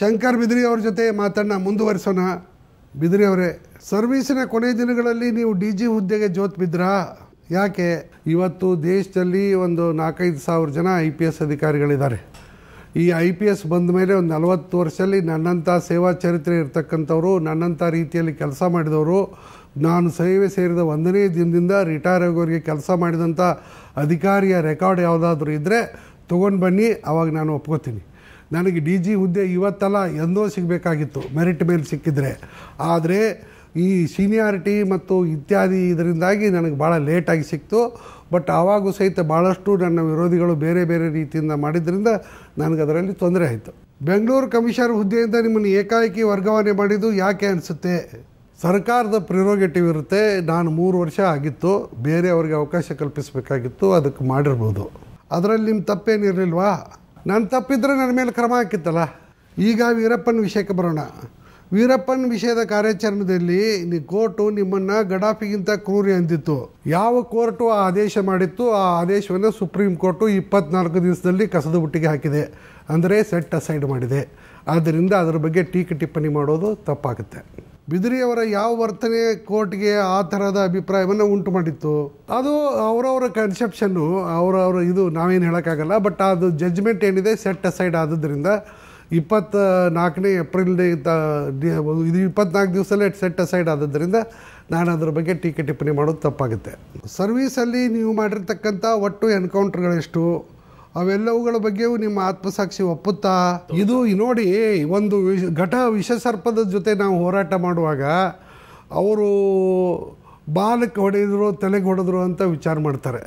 ಶಂಕರ್ ಬಿದ್ರಿ ಅವ್ರ ಜೊತೆ ಮಾತನ್ನು ಮುಂದುವರಿಸೋಣ ಬಿದ್ರಿ ಅವರೇ ಸರ್ವೀಸಿನ ಕೊನೆ ದಿನಗಳಲ್ಲಿ ನೀವು ಡಿ ಜಿ ಹುದ್ದೆಗೆ ಜೋತ್ ಬಿದ್ರಾ ಯಾಕೆ ಇವತ್ತು ದೇಶದಲ್ಲಿ ಒಂದು ನಾಲ್ಕೈದು ಸಾವಿರ ಜನ ಐ ಪಿ ಎಸ್ ಅಧಿಕಾರಿಗಳಿದ್ದಾರೆ ಈ ಐ ಪಿ ಎಸ್ ಬಂದ ಮೇಲೆ ಒಂದು ನಲವತ್ತು ವರ್ಷದಲ್ಲಿ ನನ್ನಂಥ ಸೇವಾ ಚರಿತ್ರೆ ಇರ್ತಕ್ಕಂಥವ್ರು ನನ್ನಂಥ ರೀತಿಯಲ್ಲಿ ಕೆಲಸ ಮಾಡಿದವರು ನಾನು ಸೇವೆ ಸೇರಿದ ಒಂದನೇ ದಿನದಿಂದ ರಿಟೈರ್ ಆಗೋರಿಗೆ ಕೆಲಸ ಮಾಡಿದಂಥ ಅಧಿಕಾರಿಯ ರೆಕಾರ್ಡ್ ಯಾವುದಾದ್ರೂ ಇದ್ದರೆ ತೊಗೊಂಡು ಬನ್ನಿ ಅವಾಗ ನಾನು ಒಪ್ಕೋತೀನಿ ನನಗೆ ಡಿ ಜಿ ಹುದ್ದೆ ಇವತ್ತಲ್ಲ ಎಂದೋ ಸಿಗಬೇಕಾಗಿತ್ತು ಮೆರಿಟ್ ಮೇಲೆ ಸಿಕ್ಕಿದ್ರೆ ಆದರೆ ಈ ಸೀನಿಯಾರಿಟಿ ಮತ್ತು ಇತ್ಯಾದಿ ಇದರಿಂದಾಗಿ ನನಗೆ ಭಾಳ ಲೇಟಾಗಿ ಸಿಕ್ತು ಬಟ್ ಆವಾಗೂ ಸಹಿತ ಭಾಳಷ್ಟು ನನ್ನ ವಿರೋಧಿಗಳು ಬೇರೆ ಬೇರೆ ರೀತಿಯಿಂದ ಮಾಡಿದ್ದರಿಂದ ನನಗೆ ಅದರಲ್ಲಿ ತೊಂದರೆ ಆಯಿತು ಬೆಂಗಳೂರು ಕಮಿಷನರ್ ಹುದ್ದೆಯಿಂದ ನಿಮ್ಮನ್ನು ಏಕಾಏಕಿ ವರ್ಗಾವಣೆ ಮಾಡಿದ್ದು ಯಾಕೆ ಅನಿಸುತ್ತೆ ಸರ್ಕಾರದ ಪ್ರಿರೋಗೇಟಿವ್ ಇರುತ್ತೆ ನಾನು ಮೂರು ವರ್ಷ ಆಗಿತ್ತು ಬೇರೆಯವ್ರಿಗೆ ಅವಕಾಶ ಕಲ್ಪಿಸಬೇಕಾಗಿತ್ತು ಅದಕ್ಕೆ ಮಾಡಿರ್ಬೋದು ಅದರಲ್ಲಿ ನಿಮ್ಮ ತಪ್ಪೇನಿರಲಿಲ್ವಾ ನಾನು ತಪ್ಪಿದ್ರೆ ನನ್ನ ಮೇಲೆ ಕ್ರಮ ಹಾಕಿತ್ತಲ್ಲ ಈಗ ವೀರಪ್ಪನ ವಿಷಯಕ್ಕೆ ಬರೋಣ ವೀರಪ್ಪನ ವಿಷಯದ ಕಾರ್ಯಾಚರಣೆಯಲ್ಲಿ ನಿ ಕೋರ್ಟು ನಿಮ್ಮನ್ನು ಗಡಾಫಿಗಿಂತ ಕ್ರೂರಿ ಅಂದಿತ್ತು ಯಾವ ಕೋರ್ಟು ಆ ಆದೇಶ ಮಾಡಿತ್ತು ಆ ಆದೇಶವನ್ನು ಸುಪ್ರೀಂ ಕೋರ್ಟು ಇಪ್ಪತ್ನಾಲ್ಕು ದಿವಸದಲ್ಲಿ ಕಸದ ಬುಟ್ಟಿಗೆ ಹಾಕಿದೆ ಅಂದರೆ ಸೆಟ್ ಅಸೈಡ್ ಮಾಡಿದೆ ಆದ್ದರಿಂದ ಅದರ ಬಗ್ಗೆ ಟೀಕೆ ಟಿಪ್ಪಣಿ ಮಾಡೋದು ತಪ್ಪಾಗುತ್ತೆ ಬಿದಿರಿಯವರ ಯಾವ ವರ್ತನೆ ಕೋರ್ಟ್ಗೆ ಆ ಥರದ ಅಭಿಪ್ರಾಯವನ್ನು ಉಂಟು ಮಾಡಿತ್ತು ಅದು ಅವರವರ ಕನ್ಸೆಪ್ಷನ್ನು ಅವರವರ ಇದು ನಾವೇನು ಹೇಳೋಕ್ಕಾಗಲ್ಲ ಬಟ್ ಅದು ಜಜ್ಮೆಂಟ್ ಏನಿದೆ ಸೆಟ್ ಅಸೈಡ್ ಆದದ್ರಿಂದ ಇಪ್ಪತ್ತ ನಾಲ್ಕನೇ ಏಪ್ರಿಲ್ ಡೇ ಇದು ಇಪ್ಪತ್ತ್ನಾಲ್ಕು ದಿವಸಲ್ಲೇ ಸೆಟ್ ಅಸೈಡ್ ಆದದ್ದರಿಂದ ನಾನು ಅದ್ರ ಬಗ್ಗೆ ಟೀಕೆ ಟಿಪ್ಪಣಿ ಮಾಡೋದು ತಪ್ಪಾಗುತ್ತೆ ಸರ್ವೀಸಲ್ಲಿ ನೀವು ಮಾಡಿರ್ತಕ್ಕಂಥ ಒಟ್ಟು ಎನ್ಕೌಂಟ್ರ್ಗಳೆಷ್ಟು ಅವೆಲ್ಲವುಗಳ ಬಗ್ಗೆಯೂ ನಿಮ್ಮ ಆತ್ಮಸಾಕ್ಷಿ ಒಪ್ಪುತ್ತಾ ಇದು ನೋಡಿ ಒಂದು ವಿಷ ಘಟ ವಿಷಸರ್ಪದ ಜೊತೆ ನಾವು ಹೋರಾಟ ಮಾಡುವಾಗ ಅವರು ಬಾಲಕ್ಕೆ ಹೊಡೆದ್ರು ತಲೆಗೆ ಹೊಡೆದ್ರು ಅಂತ ವಿಚಾರ ಮಾಡ್ತಾರೆ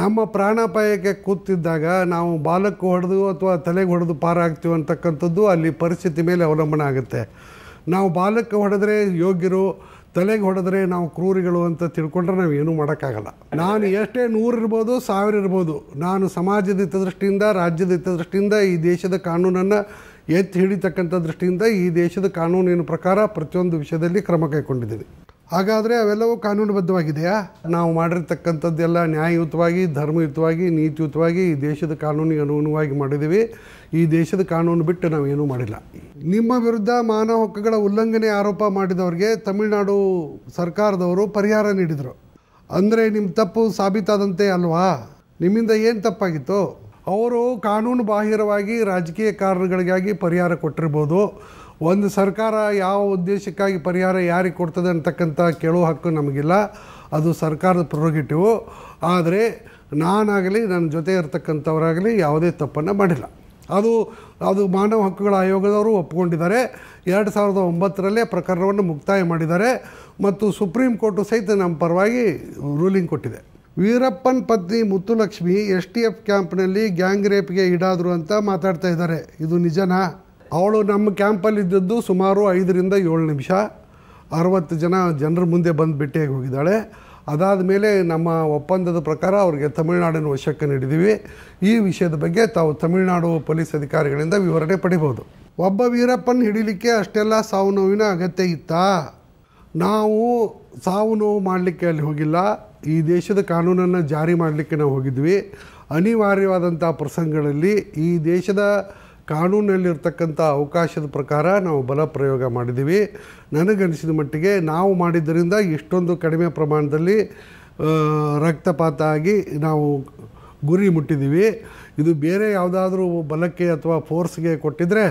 ನಮ್ಮ ಪ್ರಾಣಾಪಾಯಕ್ಕೆ ಕೂತಿದ್ದಾಗ ನಾವು ಬಾಲಕ್ಕೆ ಹೊಡೆದು ಅಥವಾ ತಲೆಗೆ ಹೊಡೆದು ಪಾರಾಗ್ತೀವಿ ಅಂತಕ್ಕಂಥದ್ದು ಅಲ್ಲಿ ಪರಿಸ್ಥಿತಿ ಮೇಲೆ ಅವಲಂಬನೆ ಆಗುತ್ತೆ ನಾವು ಬಾಲಕ್ಕೆ ಹೊಡೆದ್ರೆ ಯೋಗ್ಯರು ತಲೆಗೆ ಹೊಡೆದ್ರೆ ನಾವು ಕ್ರೂರಿಗಳು ಅಂತ ತಿಳ್ಕೊಂಡ್ರೆ ನಾವು ಏನೂ ಮಾಡೋಕ್ಕಾಗಲ್ಲ ನಾನು ಎಷ್ಟೇ ಇರ್ಬೋದು ಸಾವಿರ ಇರ್ಬೋದು ನಾನು ಸಮಾಜದ ಹಿತದೃಷ್ಟಿಯಿಂದ ರಾಜ್ಯದ ಹಿತದೃಷ್ಟಿಯಿಂದ ಈ ದೇಶದ ಕಾನೂನನ್ನು ಎತ್ತಿ ಹಿಡಿತಕ್ಕಂಥ ದೃಷ್ಟಿಯಿಂದ ಈ ದೇಶದ ಕಾನೂನಿನ ಪ್ರಕಾರ ಪ್ರತಿಯೊಂದು ವಿಷಯದಲ್ಲಿ ಕ್ರಮ ಕೈಗೊಂಡಿದ್ದೀನಿ ಹಾಗಾದರೆ ಅವೆಲ್ಲವೂ ಕಾನೂನುಬದ್ಧವಾಗಿದೆಯಾ ನಾವು ಮಾಡಿರ್ತಕ್ಕಂಥದ್ದೆಲ್ಲ ನ್ಯಾಯಯುತವಾಗಿ ಧರ್ಮಯುತವಾಗಿ ನೀತಿಯುತವಾಗಿ ಈ ದೇಶದ ಕಾನೂನಿಗೆ ಅನುಗುಣವಾಗಿ ಮಾಡಿದ್ದೀವಿ ಈ ದೇಶದ ಕಾನೂನು ಬಿಟ್ಟು ನಾವೇನೂ ಮಾಡಿಲ್ಲ ನಿಮ್ಮ ವಿರುದ್ಧ ಮಾನವ ಹಕ್ಕುಗಳ ಉಲ್ಲಂಘನೆ ಆರೋಪ ಮಾಡಿದವರಿಗೆ ತಮಿಳುನಾಡು ಸರ್ಕಾರದವರು ಪರಿಹಾರ ನೀಡಿದರು ಅಂದರೆ ನಿಮ್ಮ ತಪ್ಪು ಸಾಬೀತಾದಂತೆ ಅಲ್ವಾ ನಿಮ್ಮಿಂದ ಏನು ತಪ್ಪಾಗಿತ್ತು ಅವರು ಕಾನೂನು ಬಾಹಿರವಾಗಿ ರಾಜಕೀಯ ಕಾರಣಗಳಿಗಾಗಿ ಪರಿಹಾರ ಕೊಟ್ಟಿರ್ಬೋದು ಒಂದು ಸರ್ಕಾರ ಯಾವ ಉದ್ದೇಶಕ್ಕಾಗಿ ಪರಿಹಾರ ಯಾರಿಗೆ ಕೊಡ್ತದೆ ಅಂತಕ್ಕಂಥ ಕೇಳೋ ಹಕ್ಕು ನಮಗಿಲ್ಲ ಅದು ಸರ್ಕಾರದ ಪ್ರೊರೋಗೇಟಿವು ಆದರೆ ನಾನಾಗಲಿ ನನ್ನ ಜೊತೆ ಇರತಕ್ಕಂಥವರಾಗಲಿ ಯಾವುದೇ ತಪ್ಪನ್ನು ಮಾಡಿಲ್ಲ ಅದು ಅದು ಮಾನವ ಹಕ್ಕುಗಳ ಆಯೋಗದವರು ಒಪ್ಪಿಕೊಂಡಿದ್ದಾರೆ ಎರಡು ಸಾವಿರದ ಒಂಬತ್ತರಲ್ಲೇ ಪ್ರಕರಣವನ್ನು ಮುಕ್ತಾಯ ಮಾಡಿದ್ದಾರೆ ಮತ್ತು ಸುಪ್ರೀಂ ಕೋರ್ಟು ಸಹಿತ ನಮ್ಮ ಪರವಾಗಿ ರೂಲಿಂಗ್ ಕೊಟ್ಟಿದೆ ವೀರಪ್ಪನ್ ಪತ್ನಿ ಮುತ್ತುಲಕ್ಷ್ಮಿ ಎಸ್ ಟಿ ಎಫ್ ಕ್ಯಾಂಪ್ನಲ್ಲಿ ಗ್ಯಾಂಗ್ ರೇಪ್ಗೆ ಈಡಾದರು ಅಂತ ಮಾತಾಡ್ತಾ ಇದ್ದಾರೆ ಇದು ನಿಜನಾ ಅವಳು ನಮ್ಮ ಕ್ಯಾಂಪಲ್ಲಿದ್ದದ್ದು ಸುಮಾರು ಐದರಿಂದ ಏಳು ನಿಮಿಷ ಅರವತ್ತು ಜನ ಜನರ ಮುಂದೆ ಬಂದು ಭೇಟಿಯಾಗಿ ಹೋಗಿದ್ದಾಳೆ ಅದಾದ ಮೇಲೆ ನಮ್ಮ ಒಪ್ಪಂದದ ಪ್ರಕಾರ ಅವರಿಗೆ ತಮಿಳುನಾಡಿನ ವಶಕ್ಕೆ ನೀಡಿದ್ದೀವಿ ಈ ವಿಷಯದ ಬಗ್ಗೆ ತಾವು ತಮಿಳುನಾಡು ಪೊಲೀಸ್ ಅಧಿಕಾರಿಗಳಿಂದ ವಿವರಣೆ ಪಡಿಬೋದು ಒಬ್ಬ ವೀರಪ್ಪನ ಹಿಡಿಲಿಕ್ಕೆ ಅಷ್ಟೆಲ್ಲ ಸಾವು ನೋವಿನ ಅಗತ್ಯ ಇತ್ತಾ ನಾವು ಸಾವು ನೋವು ಮಾಡಲಿಕ್ಕೆ ಅಲ್ಲಿ ಹೋಗಿಲ್ಲ ಈ ದೇಶದ ಕಾನೂನನ್ನು ಜಾರಿ ಮಾಡಲಿಕ್ಕೆ ನಾವು ಹೋಗಿದ್ವಿ ಅನಿವಾರ್ಯವಾದಂಥ ಪ್ರಸಂಗಗಳಲ್ಲಿ ಈ ದೇಶದ ಕಾನೂನಲ್ಲಿರ್ತಕ್ಕಂಥ ಅವಕಾಶದ ಪ್ರಕಾರ ನಾವು ಬಲ ಪ್ರಯೋಗ ಮಾಡಿದ್ದೀವಿ ನನಗನಿಸಿದ ಮಟ್ಟಿಗೆ ನಾವು ಮಾಡಿದ್ದರಿಂದ ಇಷ್ಟೊಂದು ಕಡಿಮೆ ಪ್ರಮಾಣದಲ್ಲಿ ರಕ್ತಪಾತ ಆಗಿ ನಾವು ಗುರಿ ಮುಟ್ಟಿದ್ದೀವಿ ಇದು ಬೇರೆ ಯಾವುದಾದ್ರೂ ಬಲಕ್ಕೆ ಅಥವಾ ಫೋರ್ಸ್ಗೆ ಕೊಟ್ಟಿದ್ದರೆ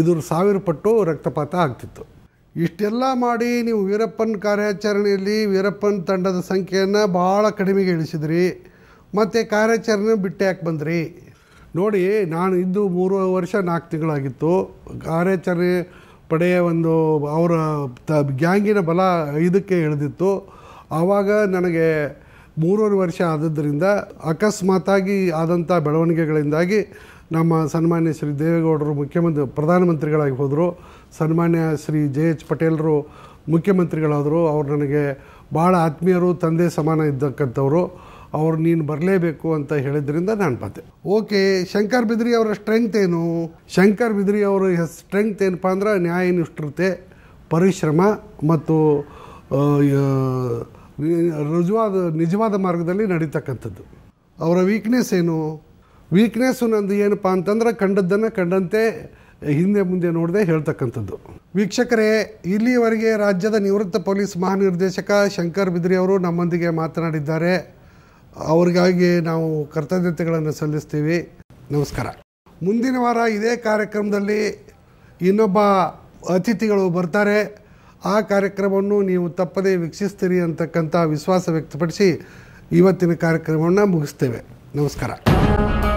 ಇದ್ರ ಸಾವಿರ ಪಟ್ಟು ರಕ್ತಪಾತ ಆಗ್ತಿತ್ತು ಇಷ್ಟೆಲ್ಲ ಮಾಡಿ ನೀವು ವೀರಪ್ಪನ ಕಾರ್ಯಾಚರಣೆಯಲ್ಲಿ ವೀರಪ್ಪನ ತಂಡದ ಸಂಖ್ಯೆಯನ್ನು ಭಾಳ ಕಡಿಮೆಗೆ ಇಳಿಸಿದ್ರಿ ಮತ್ತು ಕಾರ್ಯಾಚರಣೆ ಬಿಟ್ಟೆ ಯಾಕೆ ಬಂದ್ರಿ ನೋಡಿ ನಾನು ಇದ್ದು ಮೂರು ವರ್ಷ ನಾಲ್ಕು ತಿಂಗಳಾಗಿತ್ತು ಕಾರ್ಯಾಚರಣೆ ಪಡೆಯ ಒಂದು ಅವರ ತ ಗ್ಯಾಂಗಿನ ಬಲ ಇದಕ್ಕೆ ಇಳಿದಿತ್ತು ಆವಾಗ ನನಗೆ ಮೂರುವರೆ ವರ್ಷ ಆದದ್ದರಿಂದ ಅಕಸ್ಮಾತಾಗಿ ಆದಂಥ ಬೆಳವಣಿಗೆಗಳಿಂದಾಗಿ ನಮ್ಮ ಸನ್ಮಾನ್ಯ ಶ್ರೀ ದೇವೇಗೌಡರು ಮುಖ್ಯಮಂತ್ರಿ ಪ್ರಧಾನಮಂತ್ರಿಗಳಾಗಿ ಹೋದರು ಸನ್ಮಾನ್ಯ ಶ್ರೀ ಜೆ ಎಚ್ ಪಟೇಲರು ಮುಖ್ಯಮಂತ್ರಿಗಳಾದರು ಅವರು ನನಗೆ ಭಾಳ ಆತ್ಮೀಯರು ತಂದೆ ಸಮಾನ ಇದ್ದಕ್ಕಂಥವರು ಅವ್ರು ನೀನು ಬರಲೇಬೇಕು ಅಂತ ಹೇಳಿದ್ರಿಂದ ನಾನು ಬಂದೆ ಓಕೆ ಶಂಕರ್ ಬಿದ್ರಿ ಅವರ ಸ್ಟ್ರೆಂತ್ ಏನು ಶಂಕರ್ ಬಿದ್ರಿ ಅವರ ಸ್ಟ್ರೆಂಗ್ತ್ ಏನಪ್ಪ ಅಂದ್ರೆ ನ್ಯಾಯನಿಷ್ಠತೆ ಪರಿಶ್ರಮ ಮತ್ತು ರುಜುವಾದ ನಿಜವಾದ ಮಾರ್ಗದಲ್ಲಿ ನಡೀತಕ್ಕಂಥದ್ದು ಅವರ ವೀಕ್ನೆಸ್ ಏನು ವೀಕ್ನೆಸ್ಸು ನಂದು ಏನಪ್ಪ ಅಂತಂದ್ರೆ ಕಂಡದ್ದನ್ನು ಕಂಡಂತೆ ಹಿಂದೆ ಮುಂದೆ ನೋಡದೆ ಹೇಳ್ತಕ್ಕಂಥದ್ದು ವೀಕ್ಷಕರೇ ಇಲ್ಲಿಯವರೆಗೆ ರಾಜ್ಯದ ನಿವೃತ್ತ ಪೊಲೀಸ್ ಮಹಾನಿರ್ದೇಶಕ ಶಂಕರ್ ಬಿದ್ರಿ ಅವರು ನಮ್ಮೊಂದಿಗೆ ಮಾತನಾಡಿದ್ದಾರೆ ಅವರಿಗಾಗಿ ನಾವು ಕರ್ತವ್ಯತೆಗಳನ್ನು ಸಲ್ಲಿಸ್ತೀವಿ ನಮಸ್ಕಾರ ಮುಂದಿನ ವಾರ ಇದೇ ಕಾರ್ಯಕ್ರಮದಲ್ಲಿ ಇನ್ನೊಬ್ಬ ಅತಿಥಿಗಳು ಬರ್ತಾರೆ ಆ ಕಾರ್ಯಕ್ರಮವನ್ನು ನೀವು ತಪ್ಪದೇ ವೀಕ್ಷಿಸ್ತೀರಿ ಅಂತಕ್ಕಂಥ ವಿಶ್ವಾಸ ವ್ಯಕ್ತಪಡಿಸಿ ಇವತ್ತಿನ ಕಾರ್ಯಕ್ರಮವನ್ನು ಮುಗಿಸ್ತೇವೆ ನಮಸ್ಕಾರ